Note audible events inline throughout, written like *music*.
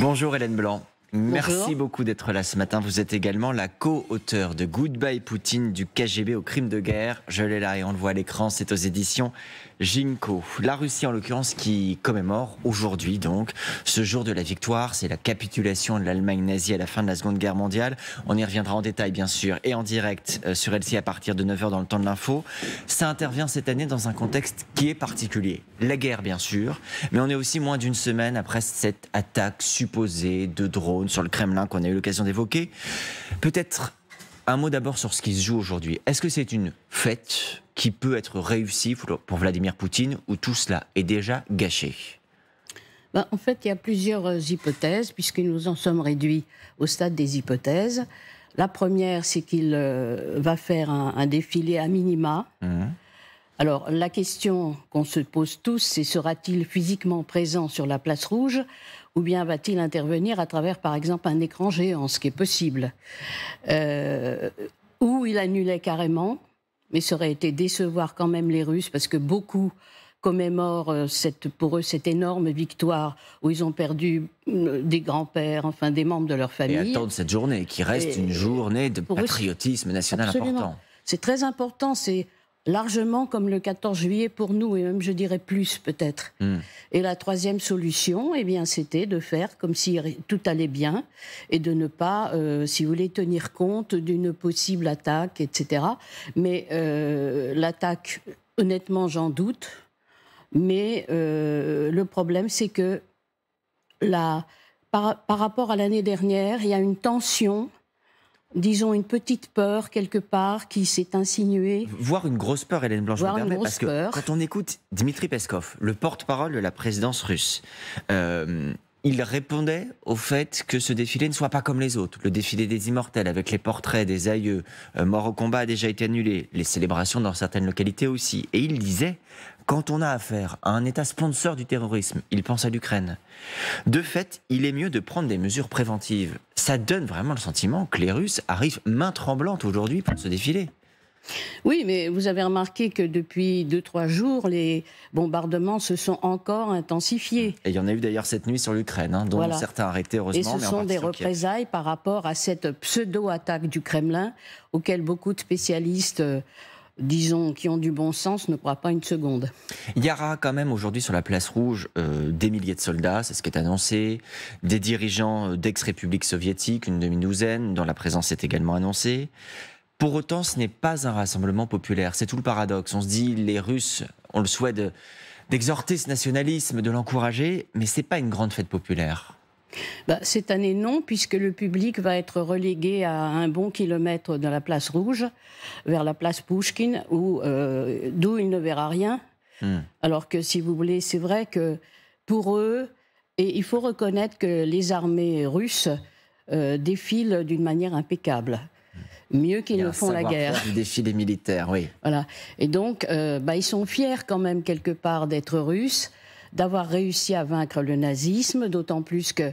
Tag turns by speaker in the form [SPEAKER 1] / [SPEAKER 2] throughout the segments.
[SPEAKER 1] Bonjour Hélène Blanc. Merci beaucoup d'être là ce matin. Vous êtes également la co auteur de Goodbye Poutine du KGB au crime de guerre. Je l'ai là et on le voit à l'écran, c'est aux éditions Ginko. La Russie en l'occurrence qui commémore aujourd'hui donc ce jour de la victoire, c'est la capitulation de l'Allemagne nazie à la fin de la Seconde Guerre mondiale. On y reviendra en détail bien sûr et en direct euh, sur LCI à partir de 9h dans le temps de l'info. Ça intervient cette année dans un contexte qui est particulier. La guerre bien sûr, mais on est aussi moins d'une semaine après cette attaque supposée de drones sur le Kremlin qu'on a eu l'occasion d'évoquer. Peut-être un mot d'abord sur ce qui se joue aujourd'hui. Est-ce que c'est une fête qui peut être réussie pour Vladimir Poutine ou tout cela est déjà gâché
[SPEAKER 2] ben, En fait, il y a plusieurs euh, hypothèses puisque nous en sommes réduits au stade des hypothèses. La première, c'est qu'il euh, va faire un, défilé à minima. Mmh. Alors, la question qu'on se pose tous, c'est sera-t-il physiquement présent sur la place rouge ou bien va-t-il intervenir à travers, par exemple, un écran géant, ce qui est possible euh, Ou il annulait carrément, mais ça aurait été décevoir quand même les Russes, parce que beaucoup commémorent euh, pour eux cette énorme victoire où ils ont perdu euh, des grands-pères, enfin des membres de leur famille. Et attendent
[SPEAKER 1] cette journée, qui reste une journée de patriotisme national important.
[SPEAKER 2] C'est très important, c'est largement comme le 14 juillet pour nous, et même je dirais plus peut-être. Hmm. Et la troisième solution, eh bien, c'était de faire comme si tout allait bien et de ne pas, euh, si vous voulez, tenir compte d'une possible attaque, etc. Mais euh, l'attaque, honnêtement, j'en doute. Mais euh, le problème, c'est que la, par rapport à l'année dernière, il y a une tension disons, une petite peur quelque part qui s'est insinuée.
[SPEAKER 1] Voir une grosse peur, Hélène blanche parce que quand on écoute Dmitri Peskov, le porte-parole de la présidence russe, euh, il répondait au fait que ce défilé ne soit pas comme les autres. Le défilé des immortels avec les portraits des aïeux euh, morts au combat a déjà été annulé, les célébrations dans certaines localités aussi. Et il disait, quand on a affaire à un État sponsor du terrorisme, il pense à l'Ukraine. De fait, il est mieux de prendre des mesures préventives. Ça donne vraiment le sentiment que les Russes arrivent main tremblante aujourd'hui pour ce défilé.
[SPEAKER 2] Oui, mais vous avez remarqué que depuis 2-3 jours, les bombardements se sont encore intensifiés.
[SPEAKER 1] Et il y en a eu d'ailleurs cette nuit sur l'Ukraine, hein, dont certains arrêtés heureusement. Et ce sont des représailles
[SPEAKER 2] par rapport à cette pseudo-attaque du Kremlin, auquel beaucoup de spécialistes... Euh, disons, qui ont du bon sens, ne croient pas une seconde.
[SPEAKER 1] Il y aura quand même aujourd'hui sur la place rouge euh, des milliers de soldats, c'est ce qui est annoncé, des dirigeants euh, dex républiques soviétiques, une demi-douzaine, dont la présence est également annoncée. Pour autant, ce n'est pas un rassemblement populaire. C'est tout le paradoxe. On se dit, les Russes, on le souhaite d'exhorter ce nationalisme, de l'encourager, mais ce n'est pas une grande fête populaire.
[SPEAKER 2] Bah, cette année, non, puisque le public va être relégué à un bon kilomètre de la place Rouge, vers la place Pouchkine, euh, d'où il ne verra rien. Hmm. Alors que, si vous voulez, c'est vrai que pour eux, et il faut reconnaître que les armées russes euh, défilent d'une manière impeccable mieux qu'ils ne font la guerre. Du
[SPEAKER 1] défi des militaires, oui. *laughs*
[SPEAKER 2] Voilà. Et donc, euh, bah, ils sont fiers quand même quelque part d'être russes d'avoir réussi à vaincre le nazisme, d'autant plus que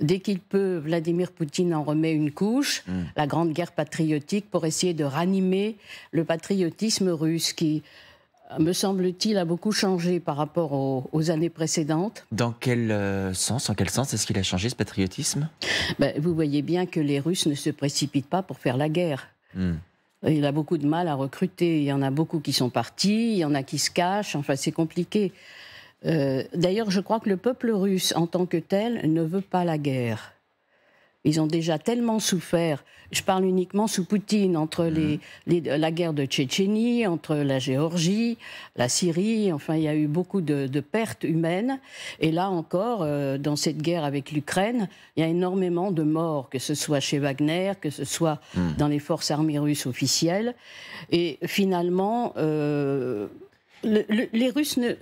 [SPEAKER 2] dès qu'il peut, Vladimir Poutine en remet une couche, mm. la grande guerre patriotique, pour essayer de ranimer le patriotisme russe qui, me semble-t-il, a beaucoup changé par rapport aux, années précédentes.
[SPEAKER 1] Dans quel euh, sens, en quel sens est-ce qu'il a changé ce patriotisme
[SPEAKER 2] ben, Vous voyez bien que les Russes ne se précipitent pas pour faire la guerre. Hmm. Il a beaucoup de mal à recruter. Il y en a beaucoup qui sont partis, il y en a qui se cachent. Enfin, c'est compliqué. Euh, d'ailleurs, je crois que le peuple russe, en tant que tel, ne veut pas la guerre. Ils ont déjà tellement souffert. Je parle uniquement sous Poutine, entre mhm. la guerre de Tchétchénie, entre la Géorgie, la Syrie. Enfin, il y a eu beaucoup de, pertes humaines. Et là encore, euh, dans cette guerre avec l'Ukraine, il y a énormément de morts, que ce soit chez Wagner, que ce soit mhm. dans les forces armées russes officielles. Et finalement, euh, les Russes ne,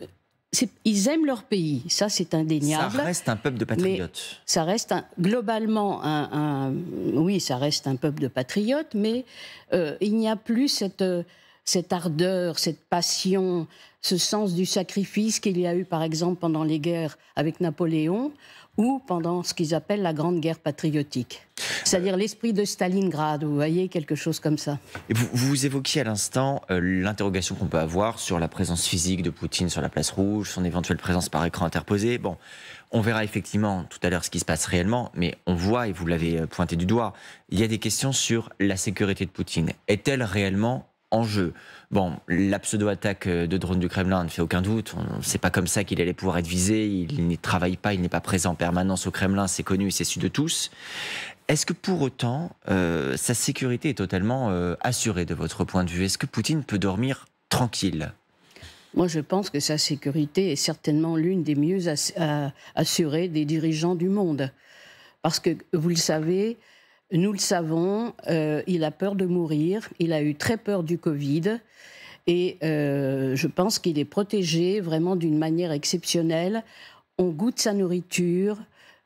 [SPEAKER 2] ils aiment leur pays, ça c'est indéniable. Ça
[SPEAKER 1] reste un peuple de patriotes.
[SPEAKER 2] Ça reste globalement un, Oui, ça reste un peuple de patriotes, mais euh, il n'y a plus cette. Euh, cette ardeur, cette passion, ce sens du sacrifice qu'il y a eu par exemple pendant les guerres avec Napoléon ou pendant ce qu'ils appellent la Grande Guerre patriotique. C'est-à-dire euh, l'esprit de Stalingrad, vous voyez, quelque chose comme ça.
[SPEAKER 1] vous, vous, évoquiez à l'instant euh, l'interrogation qu'on peut avoir sur la présence physique de Poutine sur la place rouge, son éventuelle présence par écran interposé. Bon, on verra effectivement tout à l'heure ce qui se passe réellement, mais on voit, et vous l'avez euh, pointé du doigt, il y a des questions sur la sécurité de Poutine. Est-elle réellement en jeu. Bon, la pseudo-attaque euh, de drone du Kremlin ne fait aucun doute. C'est pas comme ça qu'il allait pouvoir être visé. Il n'y travaille pas, il n'est pas présent en permanence au Kremlin. C'est connu, c'est su de tous. Est-ce que pour autant, euh, sa sécurité est totalement euh, assurée de votre point de vue Est-ce que Poutine peut dormir tranquille
[SPEAKER 2] moi, je pense que sa sécurité est certainement l'une des mieux assurées des dirigeants du monde. Parce que, vous le savez, nous le savons, euh, il a peur de mourir, il a eu très peur du Covid. Et euh, je pense qu'il est protégé vraiment d'une manière exceptionnelle. On goûte sa nourriture,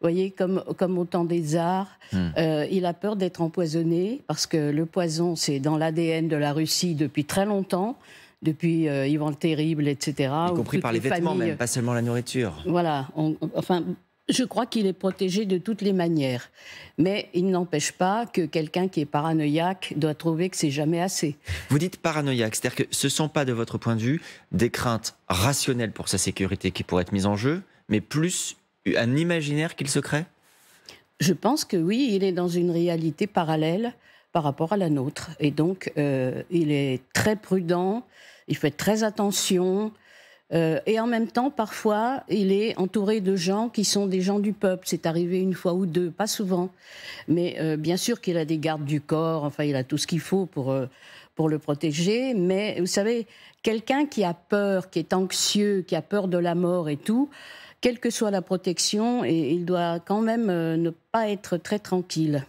[SPEAKER 2] voyez, comme, comme au temps des arts. Hmm. Euh, il a peur d'être empoisonné, parce que le poison, c'est dans l'ADN de la Russie depuis très longtemps depuis Ivan Yvan le Terrible, etc. Y compris par les vêtements, même,
[SPEAKER 1] pas seulement la nourriture.
[SPEAKER 2] Voilà. enfin, je crois qu'il est protégé de toutes les manières. Mais il n'empêche pas que quelqu'un qui est paranoïaque doit trouver que c'est jamais assez.
[SPEAKER 1] Vous dites paranoïaque, c'est-à-dire que ce ne sont pas, de votre point de vue, des craintes rationnelles pour sa sécurité qui pourraient être mises en jeu, mais plus un imaginaire qu'il se crée
[SPEAKER 2] Je pense que oui, il est dans une réalité parallèle par rapport à la nôtre. Et donc, euh, il est très prudent, il fait très attention. Euh, et en même temps, parfois, il est entouré de gens qui sont des gens du peuple. C'est arrivé une fois ou deux, pas souvent. Mais euh, bien sûr qu'il a des gardes du corps, enfin, il a tout ce qu'il faut pour, euh, pour le protéger. Mais vous savez, quelqu'un qui a peur, qui est anxieux, qui a peur de la mort et tout, quelle que soit la protection, et il doit quand même euh, ne pas être très tranquille.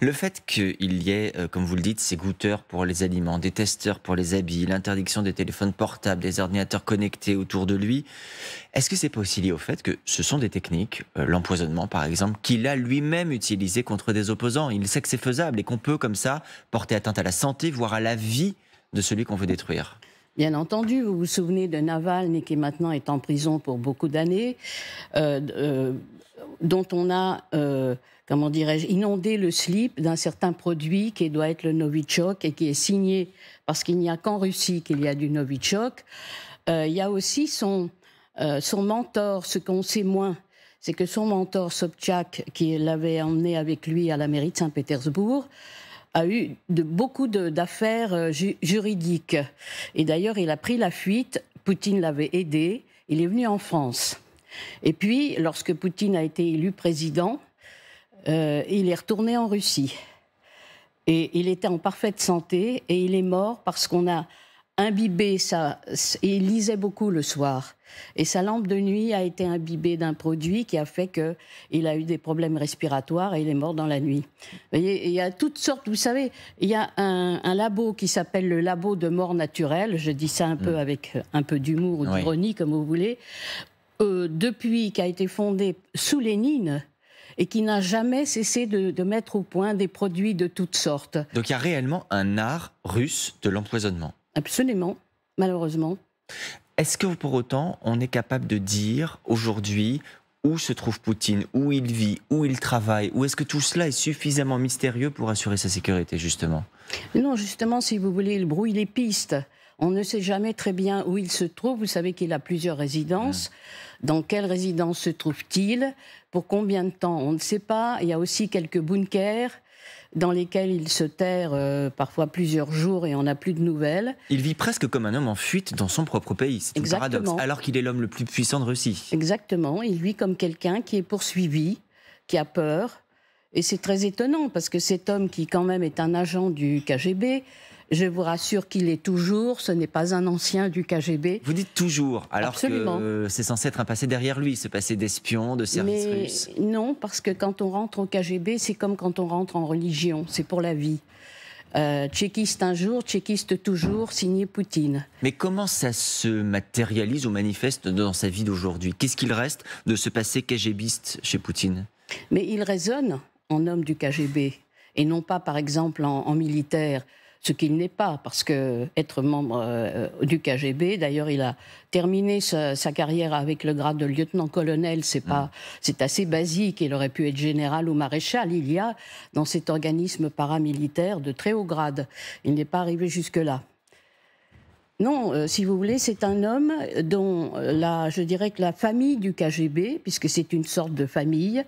[SPEAKER 1] Le fait qu'il y ait, euh, comme vous le dites, ces goûteurs pour les aliments, des testeurs pour les habits, l'interdiction des téléphones portables, des ordinateurs connectés autour de lui, est-ce que c'est pas aussi lié au fait que ce sont des techniques, euh, l'empoisonnement par exemple, qu'il a lui-même utilisé contre des opposants Il sait que c'est faisable et qu'on peut comme ça porter atteinte à la santé, voire à la vie de celui qu'on veut détruire.
[SPEAKER 2] Bien entendu, vous vous souvenez de Navalny qui maintenant est en prison pour beaucoup d'années, euh, euh, dont on a, euh, comment dirais-je, inondé le slip d'un certain produit qui doit être le Novichok et qui est signé parce qu'il n'y a qu'en Russie qu'il y a du Novichok. il y a aussi son mentor, ce qu'on sait moins, c'est que son mentor Sobchak, qui l'avait emmené avec lui à la mairie de Saint-Pétersbourg, a eu de, beaucoup d'affaires euh, juridiques. Et d'ailleurs, il a pris la fuite. Poutine l'avait aidé. Il est venu en France. Et puis, lorsque Poutine a été élu président, euh, il est retourné en Russie. Et il était en parfaite santé et il est mort parce qu'on a imbibé ça. il lisait beaucoup le soir. Et sa lampe de nuit a été imbibée d'un produit qui a fait qu'il a eu des problèmes respiratoires et il est mort dans la nuit. il y a toutes sortes, vous savez, il y a un, labo qui s'appelle le labo de mort naturelle, je dis ça un peu mm. avec euh, un peu d'humour ou d'ironie, comme vous voulez, euh, depuis qui a été fondé sous Lénine, et qui n'a jamais cessé de, de, mettre au point des
[SPEAKER 1] produits de toutes sortes. Donc il y a réellement un art russe de l'empoisonnement. Absolument, malheureusement. Est-ce que pour autant on est capable de dire aujourd'hui où se trouve Poutine, où il vit, où il travaille, ou est-ce que tout cela est suffisamment mystérieux pour assurer sa sécurité justement
[SPEAKER 2] Non, justement, si vous voulez, il brouille les pistes. On ne sait jamais très bien où il se trouve. Vous savez qu'il a plusieurs résidences. Mmh. Dans quelle résidence se trouve-t-il Pour combien de temps On ne sait pas. Il y a aussi quelques bunkers dans lesquels il se terre euh, parfois plusieurs jours et on n'a plus de nouvelles.
[SPEAKER 1] Il vit presque comme un homme en fuite dans son propre pays, c'est un paradoxe, alors qu'il est l'homme le plus puissant de Russie.
[SPEAKER 2] Exactement, il vit comme quelqu'un qui est poursuivi, qui a peur. Et c'est très étonnant parce que cet homme qui quand même est un agent du KGB, je vous rassure qu'il est toujours, ce n'est pas un ancien du KGB.
[SPEAKER 1] Vous dites toujours, alors que euh, c'est censé être un passé derrière lui, ce passé d'espion, de service russe.
[SPEAKER 2] Non, parce que quand on rentre au KGB, c'est comme quand on rentre en religion, c'est pour la vie. Euh, tchéquiste un jour, tchéquiste toujours, signé Poutine.
[SPEAKER 1] Mais comment ça se matérialise ou manifeste dans sa vie d'aujourd'hui Qu'est-ce qu'il reste de ce passé KGBiste chez Poutine
[SPEAKER 2] Mais il résonne en homme du KGB et non pas, par exemple, en militaire ce qu'il n'est pas, parce que être membre euh, du KGB, d'ailleurs, il a terminé sa, carrière avec le grade de lieutenant-colonel, c'est pas, ah. c'est assez basique. Il aurait pu être général ou maréchal. Il y a dans cet organisme paramilitaire de très haut grade. Il n'est pas arrivé jusque là. Non, euh, si vous voulez, c'est un homme dont euh, la, je dirais que la famille du KGB, puisque c'est une sorte de famille,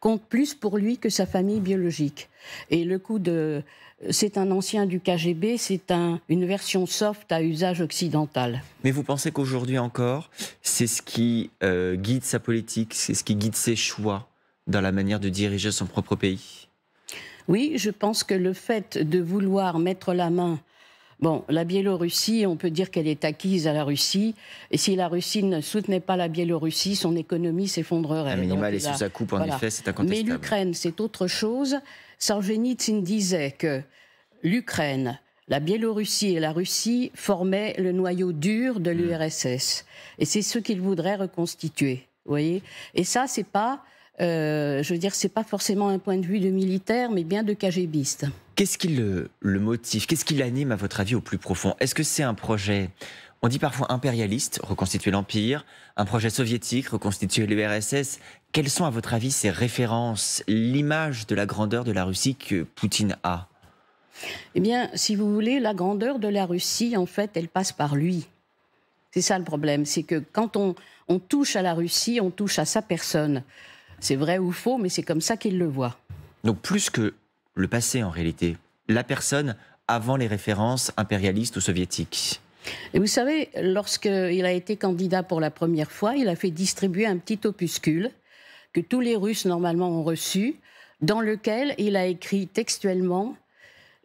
[SPEAKER 2] compte plus pour lui que sa famille biologique. Et le coup de, c'est un ancien du KGB, c'est une version soft à usage occidental.
[SPEAKER 1] Mais vous pensez qu'aujourd'hui encore, c'est ce qui euh, guide sa politique, c'est ce qui guide ses choix dans la manière de diriger son propre pays
[SPEAKER 2] oui, je pense que le fait de vouloir mettre la main Bon, la Biélorussie, on peut dire qu'elle est acquise à la Russie. Et si la Russie ne soutenait pas la Biélorussie, son économie s'effondrerait.
[SPEAKER 1] Un minimal est sous sa coupe, en effet, c'est Mais
[SPEAKER 2] l'Ukraine, c'est autre chose. Solzhenitsyn disait que l'Ukraine, la Biélorussie et la Russie formaient le noyau dur de hmm. l'URSS. Et c'est ce qu'il voudrait reconstituer. Vous voyez Et ça, c'est pas, euh, je veux dire, c'est pas forcément un point de vue de militaire, mais bien de KGBiste.
[SPEAKER 1] Qu'est-ce qui le, motive Qu'est-ce qui l'anime, à votre avis, au plus profond Est-ce que c'est un projet, on dit parfois impérialiste, reconstituer l'Empire, un projet soviétique, reconstituer l'URSS Quelles sont, à votre avis, ces références, l'image de la grandeur de la Russie que Poutine a
[SPEAKER 2] Eh bien, si vous voulez, la grandeur de la Russie, en fait, elle passe par lui. C'est ça le problème, c'est que quand on, on touche à la Russie, on touche à sa personne. C'est vrai ou faux, mais c'est comme ça qu'il le voit.
[SPEAKER 1] Donc plus que le passé en réalité, la personne avant les références impérialistes ou soviétiques.
[SPEAKER 2] Et vous savez, lorsqu'il a été candidat pour la première fois, il a fait distribuer un petit opuscule que tous les Russes normalement ont reçu, dans lequel il a écrit textuellement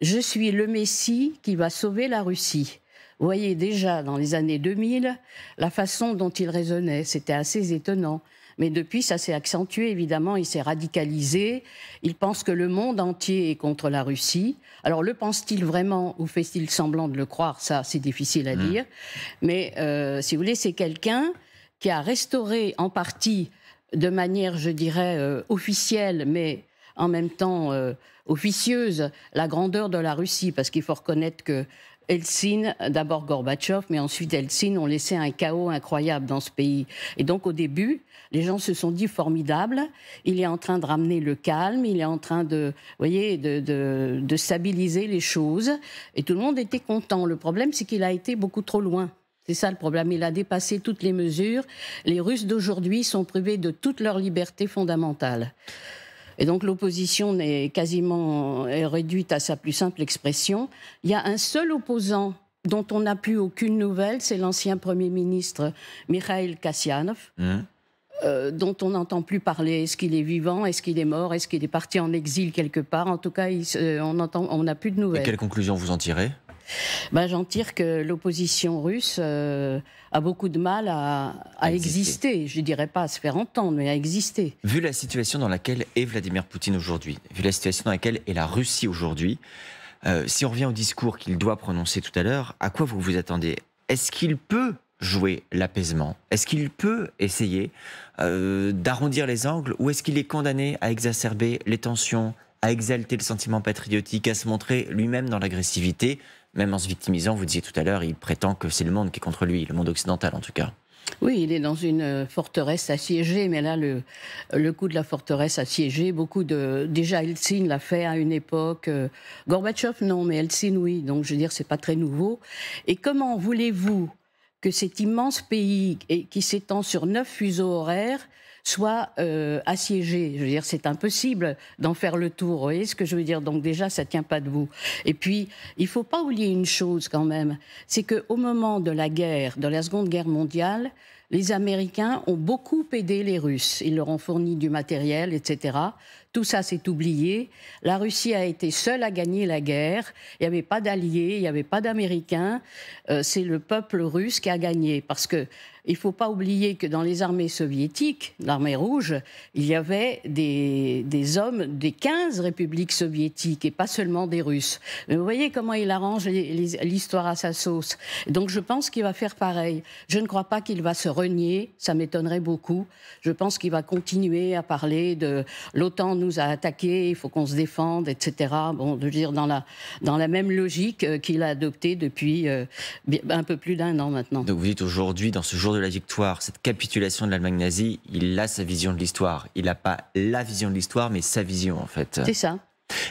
[SPEAKER 2] Je suis le Messie qui va sauver la Russie. Vous voyez déjà dans les années 2000 la façon dont il raisonnait, c'était assez étonnant. Mais depuis, ça s'est accentué, évidemment. Il s'est radicalisé. Il pense que le monde entier est contre la Russie. Alors, le pense-t-il vraiment ou fait-il semblant de le croire Ça, c'est difficile à hmm. dire. Mais, euh, si vous voulez, c'est quelqu'un qui a restauré en partie, de manière, je dirais, euh, officielle, mais en même temps euh, officieuse la grandeur de la Russie, parce qu'il faut reconnaître que Eltsine d'abord Gorbatchev, mais ensuite Eltsine ont laissé un chaos incroyable dans ce pays. Et donc au début, les gens se sont dit formidables. il est en train de ramener le calme, il est en train de, voyez, de, de stabiliser les choses. Et tout le monde était content. Le problème, c'est qu'il a été beaucoup trop loin. C'est ça le problème. Il a dépassé toutes les mesures. Les Russes d'aujourd'hui sont privés de toute leur liberté fondamentale. Et donc l'opposition est quasiment réduite à sa plus simple expression. Il y a un seul opposant dont on n'a plus aucune nouvelle, c'est l'ancien Premier ministre Mikhail Kassianov. Hein euh, dont on n'entend plus parler. Est-ce qu'il est vivant Est-ce qu'il est mort Est-ce qu'il est parti en exil quelque part En tout cas, on n'a plus de nouvelles. Et quelle
[SPEAKER 1] conclusion vous en tirez
[SPEAKER 2] bah, j'en tire que l'opposition russe euh, a beaucoup de mal à, exister. Je ne dirais pas à se faire entendre, mais à exister.
[SPEAKER 1] Vu la situation dans laquelle est Vladimir Poutine aujourd'hui, vu la situation dans laquelle est la Russie aujourd'hui, euh, si on revient au discours qu'il doit prononcer tout à l'heure, à quoi vous vous attendez Est-ce qu'il peut jouer l'apaisement Est-ce qu'il peut essayer euh, d'arrondir les angles ou est-ce qu'il est condamné à exacerber les tensions, à exalter le sentiment patriotique, à se montrer lui-même dans l'agressivité même en se victimisant, vous disiez tout à l'heure, il prétend que c'est le monde qui est contre lui, le monde occidental en tout cas.
[SPEAKER 2] Oui, il est dans une euh, forteresse assiégée, mais là, le, le coup de la forteresse assiégée, beaucoup de. Déjà, Eltsin l'a fait à une époque. Euh, Gorbatchev, non, mais Eltsin, oui. Donc, je veux dire, c'est pas très nouveau. Et comment voulez-vous que cet immense pays qui s'étend sur neuf fuseaux horaires soit euh, assiégé. Je veux dire, c'est impossible d'en faire le tour. Vous voyez ce que je veux dire Donc déjà, ça tient pas debout. Et puis, il faut pas oublier une chose quand même, c'est que au moment de la guerre, de la Seconde Guerre mondiale, les Américains ont beaucoup aidé les Russes. Ils leur ont fourni du matériel, etc. Tout ça s'est oublié. La Russie a été seule à gagner la guerre. Il n'y avait pas d'alliés, il n'y avait pas d'Américains. Euh, c'est le peuple russe qui a gagné. Parce que il ne faut pas oublier que dans les armées soviétiques, l'armée rouge, il y avait des, hommes des 15 républiques soviétiques et pas seulement des Russes. Mais vous voyez comment il arrange l'histoire à sa sauce. Donc je pense qu'il va faire pareil. Je ne crois pas qu'il va se renier, ça m'étonnerait beaucoup. Je pense qu'il va continuer à parler de l'OTAN nous a attaqués, il faut qu'on se défende, etc. Bon, de dire dans la, dans la même logique euh, qu'il a adoptée depuis euh, un peu plus d'un
[SPEAKER 1] an maintenant. Donc vous dites aujourd'hui, dans ce jour de la victoire, cette capitulation de l'Allemagne nazie, il a sa vision de l'histoire. Il n'a pas la vision de l'histoire, mais sa vision en fait. C'est ça.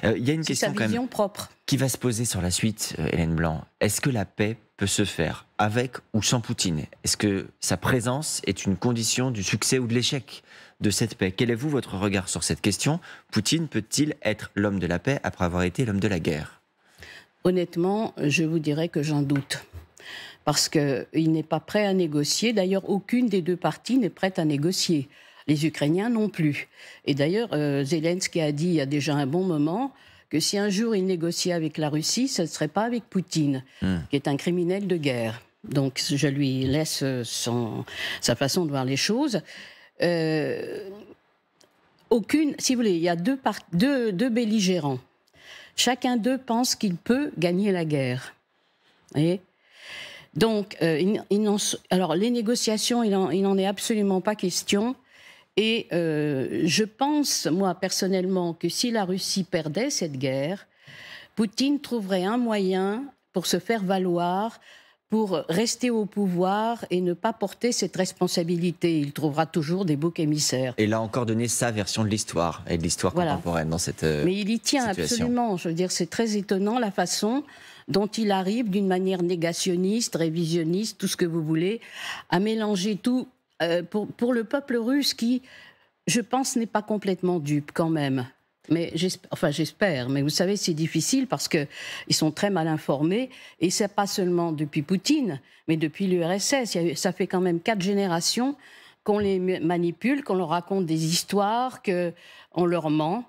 [SPEAKER 1] Euh, il y a une question propre. qui va se poser sur la suite, Hélène Blanc. Est-ce que la paix peut se faire avec ou sans Poutine Est-ce que sa présence est une condition du succès ou de l'échec de cette paix. Quel est vous votre regard sur cette question Poutine peut-il être l'homme de la paix après avoir été l'homme de la guerre
[SPEAKER 2] Honnêtement, je vous dirais que j'en doute. Parce qu'il n'est pas prêt à négocier. D'ailleurs, aucune des deux parties n'est prête à négocier. Les Ukrainiens non plus. Et d'ailleurs, euh, Zelensky a dit il y a déjà un bon moment que si un jour il négociait avec la Russie, ce ne serait pas avec Poutine, hmm. qui est un criminel de guerre. Donc je lui laisse euh, son, sa façon de voir les choses. Euh, aucune, si vous voulez, il y a deux, belligérants. Chacun d'eux pense qu'il peut gagner la guerre. Et donc, euh, alors les négociations, il n'en est absolument pas question. Et euh, je pense, moi personnellement, que si la Russie perdait cette guerre, Poutine trouverait un moyen pour se faire valoir pour rester au pouvoir et ne pas porter cette responsabilité. Il trouvera toujours des boucs émissaires.
[SPEAKER 1] Et il a encore donné sa version de l'histoire et de l'histoire contemporaine dans cette euh, Mais il y tient absolument.
[SPEAKER 2] Je veux dire, c'est très étonnant la façon dont il arrive d'une manière négationniste, révisionniste, tout ce que vous voulez, à mélanger tout euh, pour le peuple russe qui, je pense, n'est pas complètement dupe quand même. Mais enfin, j'espère. Mais vous savez, c'est difficile parce que ils sont très mal informés. Et c'est pas seulement depuis Poutine, mais depuis l'URSS. Ça fait quand même quatre générations qu'on les manipule, qu'on leur raconte des histoires, qu'on leur ment.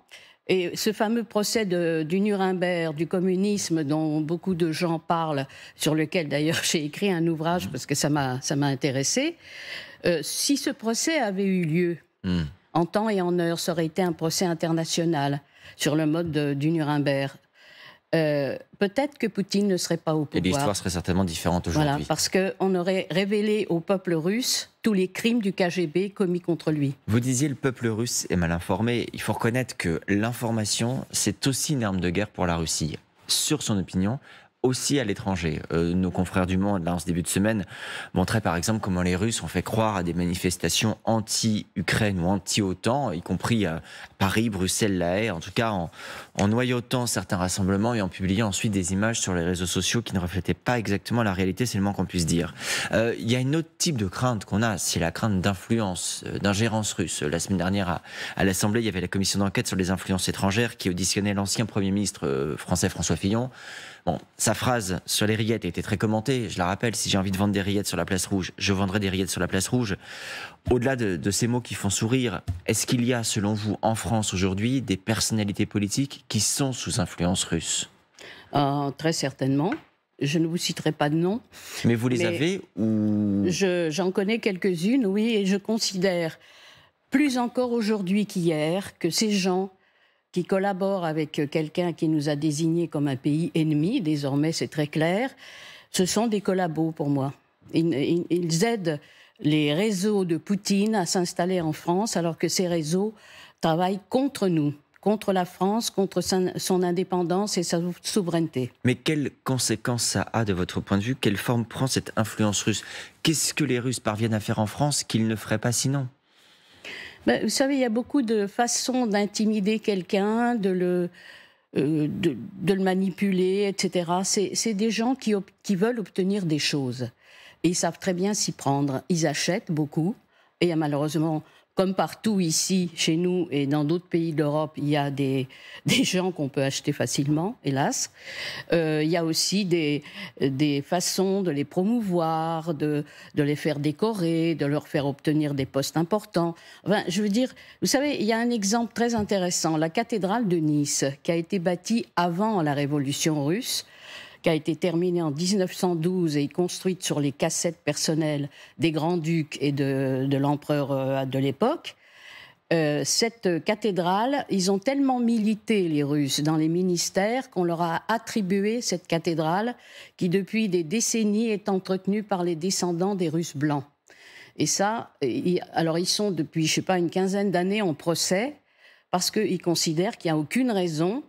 [SPEAKER 2] Et ce fameux procès du Nuremberg, du communisme dont beaucoup de gens parlent, sur lequel d'ailleurs j'ai écrit un ouvrage parce que ça m'a intéressé, euh, si ce procès avait eu lieu, hmm en temps et en heure. Ça aurait été un procès international sur le mode du Nuremberg. Euh, peut-être que Poutine ne serait pas au pouvoir. Et l'histoire serait
[SPEAKER 1] certainement différente aujourd'hui.
[SPEAKER 2] Voilà, parce qu'on aurait révélé au peuple russe tous les crimes du KGB commis contre lui.
[SPEAKER 1] Vous disiez le peuple russe est mal informé. Il faut reconnaître que l'information, c'est aussi une arme de guerre pour la Russie. Sur son opinion, aussi à l'étranger. Euh, nos confrères du Monde, là en ce début de semaine, montraient par exemple comment les Russes ont fait croire à des manifestations anti-Ukraine ou anti-OTAN, y compris à Paris, Bruxelles, La Haye, en tout cas en, noyautant certains rassemblements et en publiant ensuite des images sur les réseaux sociaux qui ne reflétaient pas exactement la réalité, c'est le moins qu'on puisse dire. Euh, il y a une autre type de crainte qu'on a, c'est la crainte d'influence, euh, d'ingérence russe. La semaine dernière, à, à l'Assemblée, il y avait la commission d'enquête sur les influences étrangères qui auditionnait l'ancien Premier ministre français François Fillon. Bon, sa phrase sur les rillettes a été très commentée. Je la rappelle, si j'ai envie de vendre des rillettes sur la place rouge, je vendrai des rillettes sur la place rouge. Au-delà de, ces mots qui font sourire, est-ce qu'il y a, selon vous, en France aujourd'hui, des personnalités politiques qui sont sous influence russe
[SPEAKER 2] euh, Très certainement. Je ne vous citerai pas de nom.
[SPEAKER 1] Mais vous les avez ou
[SPEAKER 2] J'en connais quelques-unes, oui, et je considère plus encore aujourd'hui qu'hier que ces gens qui collaborent avec euh, quelqu'un qui nous a désigné comme un pays ennemi, désormais c'est très clair, ce sont des collabos pour moi. Ils, ils aident les réseaux de Poutine à s'installer en France alors que ces réseaux travaillent contre nous contre la France, contre son indépendance et sa souveraineté.
[SPEAKER 1] Mais quelles conséquences ça a de votre point de vue Quelle forme prend cette influence russe Qu'est-ce que les Russes parviennent à faire en France qu'ils ne feraient pas sinon
[SPEAKER 2] bah, vous savez, il y a beaucoup de façons d'intimider quelqu'un, de le, euh, de, le manipuler, etc. C'est des gens qui, qui veulent obtenir des choses. Et ils savent très bien s'y prendre. Ils achètent beaucoup. Et il a malheureusement comme partout ici, chez nous et dans d'autres pays d'Europe, il y a des, *laughs* des gens qu'on peut acheter facilement, hélas. Euh, il y a aussi des, des façons de les promouvoir, de, de les faire décorer, de leur faire obtenir des postes importants. Enfin, je veux dire, vous savez, il y a un exemple très intéressant, la cathédrale de Nice, qui a été bâtie avant la Révolution russe qui a été terminée en 1912 et construite sur les cassettes personnelles des grands-ducs et de, l'empereur euh, de l'époque. Euh, cette cathédrale, ils ont tellement milité, les Russes, dans les ministères, qu'on leur a attribué cette cathédrale qui, depuis des décennies, est entretenue par les descendants des Russes blancs. Et ça, alors ils sont depuis, je sais pas, une quinzaine d'années en procès parce qu'ils considèrent qu'il n'y a aucune raison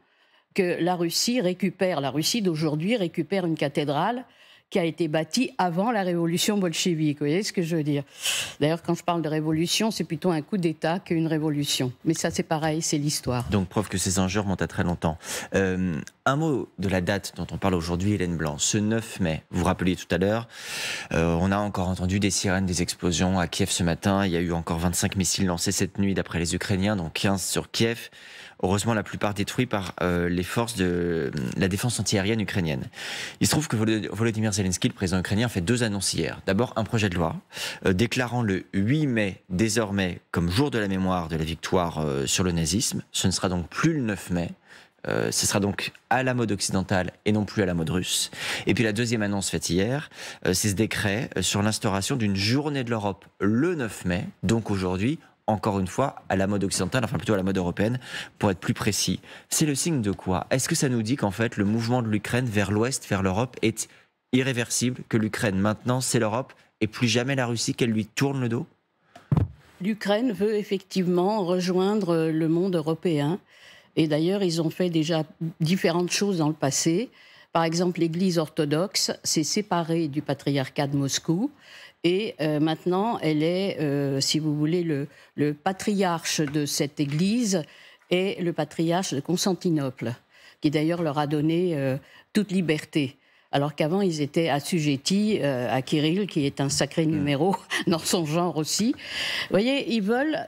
[SPEAKER 2] la Russie récupère, la Russie d'aujourd'hui récupère une cathédrale qui a été bâtie avant la révolution bolchevique. Vous voyez ce que je veux dire D'ailleurs, quand je parle de révolution, c'est plutôt un coup d'État qu'une révolution. Mais ça, c'est pareil, c'est l'histoire.
[SPEAKER 1] Donc, preuve que ces enjeux remontent à très longtemps. Euh, un mot de la date dont on parle aujourd'hui, Hélène Blanc. Ce 9 mai, vous vous rappelez tout à l'heure, euh, on a encore entendu des sirènes, des explosions à Kiev ce matin. Il y a eu encore 25 missiles lancés cette nuit, d'après les Ukrainiens, dont 15 sur Kiev heureusement la plupart détruits par euh, les forces de la défense antiaérienne ukrainienne. Il se trouve que Volodymyr Zelensky, le président ukrainien, fait deux annonces hier. D'abord, un projet de loi euh, déclarant le 8 mai désormais comme jour de la mémoire de la victoire euh, sur le nazisme. Ce ne sera donc plus le 9 mai. ce sera donc à la mode occidentale et non plus à la mode russe. Et puis la deuxième annonce faite hier, c'est ce décret sur l'instauration d'une journée de l'Europe le 9 mai, donc aujourd'hui, encore une fois, à la mode occidentale, enfin plutôt à la mode européenne, pour être plus précis. C'est le signe de quoi Est-ce que ça nous dit qu'en fait, le mouvement de l'Ukraine vers l'Ouest, vers l'Europe, est irréversible, que l'Ukraine, maintenant, c'est l'Europe, et plus jamais la Russie, qu'elle lui tourne le dos
[SPEAKER 2] L'Ukraine veut effectivement rejoindre le monde européen. Et d'ailleurs, ils ont fait déjà différentes choses dans le passé. Par exemple, l'Église orthodoxe s'est séparée du patriarcat de Moscou et euh, maintenant, elle est, euh, si vous voulez, le, le, patriarche de cette église et le patriarche de Constantinople, qui d'ailleurs leur a donné euh, toute liberté. Alors qu'avant, ils étaient assujettis à Kirill, qui est un sacré mm. numéro *laughs* dans son genre aussi. Vous voyez, ils veulent,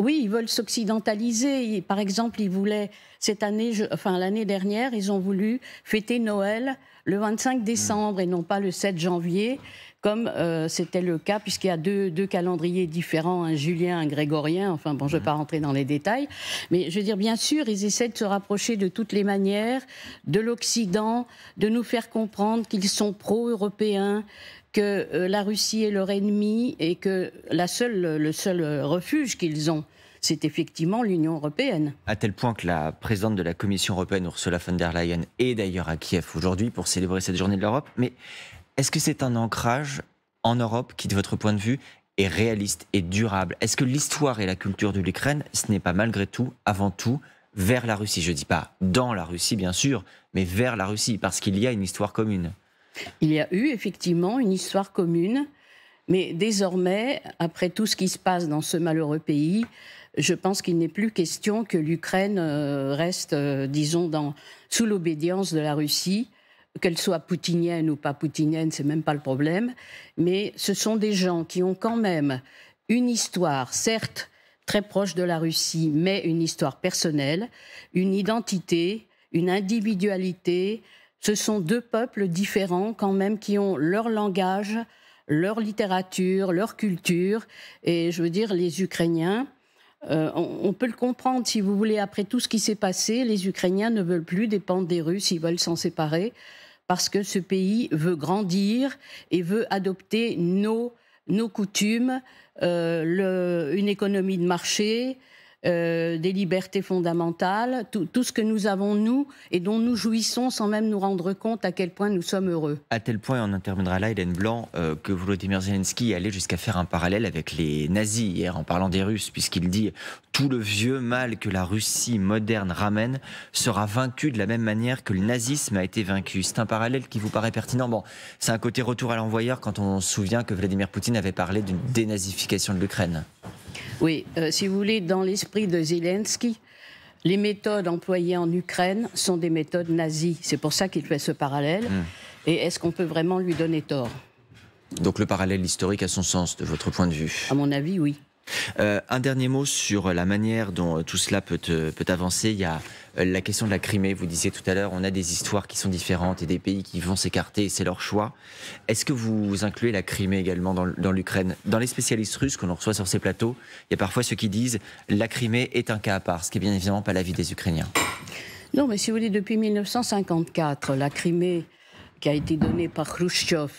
[SPEAKER 2] oui, ils veulent s'occidentaliser. Par exemple, ils voulaient, cette année, enfin l'année dernière, ils ont voulu fêter Noël le 25 décembre et non pas le 7 janvier, comme euh, c'était le cas, puisqu'il y a deux, calendriers différents, un julien, un grégorien, enfin bon, je ne vais pas rentrer dans les détails, mais je veux dire, bien sûr, ils essaient de se rapprocher de toutes les manières de l'Occident, de nous faire comprendre qu'ils sont pro-européens, que euh, la Russie est leur ennemi et que la seule, le seul refuge qu'ils ont, c'est effectivement l'Union européenne.
[SPEAKER 1] À tel point que la présidente de la Commission européenne, Ursula von der Leyen, est d'ailleurs à Kiev aujourd'hui pour célébrer cette journée de l'Europe. Mais est-ce que c'est un ancrage en Europe qui, de votre point de vue, est réaliste et durable Est-ce que l'histoire et la culture de l'Ukraine, ce n'est pas malgré tout, avant tout, vers la Russie Je ne dis pas dans la Russie, bien sûr, mais vers la Russie, parce qu'il y a une histoire commune.
[SPEAKER 2] Il y a eu effectivement une histoire commune, mais désormais, après tout ce qui se passe dans ce malheureux pays, je pense qu'il n'est plus question que l'Ukraine euh, reste, euh, disons, dans, sous l'obédience de la Russie qu'elle soit poutiniennes ou pas poutiniennes, c'est même pas le problème, mais ce sont des gens qui ont quand même une histoire, certes très proche de la Russie, mais une histoire personnelle, une identité, une individualité. Ce sont deux peuples différents quand même qui ont leur langage, leur littérature, leur culture. Et je veux dire, les Ukrainiens, euh, on, peut le comprendre si vous voulez, après tout ce qui s'est passé, les Ukrainiens ne veulent plus dépendre des Russes, ils veulent s'en séparer parce que ce pays veut grandir et veut adopter nos, nos coutumes, euh, le, une économie de marché, euh, des libertés fondamentales, tout, ce que nous avons, nous, et dont nous jouissons sans même nous rendre compte à quel point nous sommes heureux.
[SPEAKER 1] À tel point, on interviendra là, Hélène Blanc, euh, que Vladimir Zelensky allait jusqu'à faire un parallèle avec les nazis hier en parlant des Russes, puisqu'il dit tout le vieux mal que la Russie moderne ramène sera vaincu de la même manière que le nazisme a été vaincu. C'est un parallèle qui vous paraît pertinent. Bon, c'est un côté retour à l'envoyeur quand on se souvient que Vladimir Poutine avait parlé d'une dénazification de l'Ukraine.
[SPEAKER 2] Oui, euh, si vous voulez, dans l'esprit de Zelensky, les méthodes employées en Ukraine sont des méthodes nazies. C'est pour ça qu'il fait ce parallèle. Hmm. Et est-ce qu'on peut vraiment lui donner tort
[SPEAKER 1] Donc le parallèle historique a son sens, de votre point de vue À mon avis, oui. Euh, un dernier mot sur la manière dont tout cela peut, euh, peut avancer. Il y a euh, la question de la Crimée, vous disiez tout à l'heure, on a des histoires qui sont différentes et des pays qui vont s'écarter c'est leur choix. Est-ce que vous incluez la Crimée également dans l'Ukraine Dans les spécialistes russes qu'on reçoit sur ces plateaux, il y a parfois ceux qui disent la Crimée est un cas à part, ce qui est bien évidemment pas l'avis des Ukrainiens.
[SPEAKER 2] Non, mais si vous voulez, depuis 1954, la Crimée qui a été donnée par Khrushchev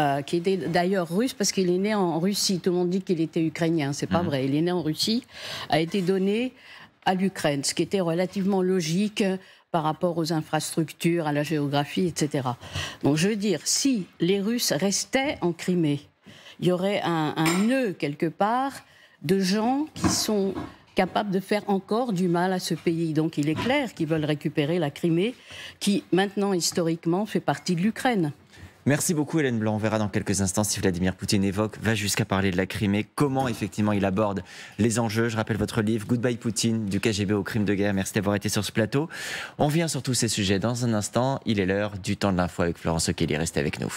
[SPEAKER 2] euh, qui était d'ailleurs russe parce qu'il est né en Russie. Tout le monde dit qu'il était ukrainien, c'est pas mmh. vrai. Il est né en Russie, a été donnée à l'Ukraine, ce qui était relativement logique euh, par rapport aux infrastructures, à la géographie, etc. Donc je veux dire, si les Russes restaient en Crimée, il y aurait un, nœud quelque part de gens qui sont capables de faire encore du mal à ce pays. Donc il est clair qu'ils veulent récupérer la Crimée, qui maintenant historiquement fait partie de l'Ukraine.
[SPEAKER 1] Merci beaucoup Hélène Blanc. On verra dans quelques instants si Vladimir Poutine évoque, va jusqu'à parler de la Crimée, comment effectivement il aborde les enjeux. Je rappelle votre livre Goodbye Poutine, du KGB au crime de guerre. Merci d'avoir été sur ce plateau. On vient sur tous ces sujets dans un instant. Il est l'heure du temps de l'info avec Florence O'Kelly. Restez avec nous.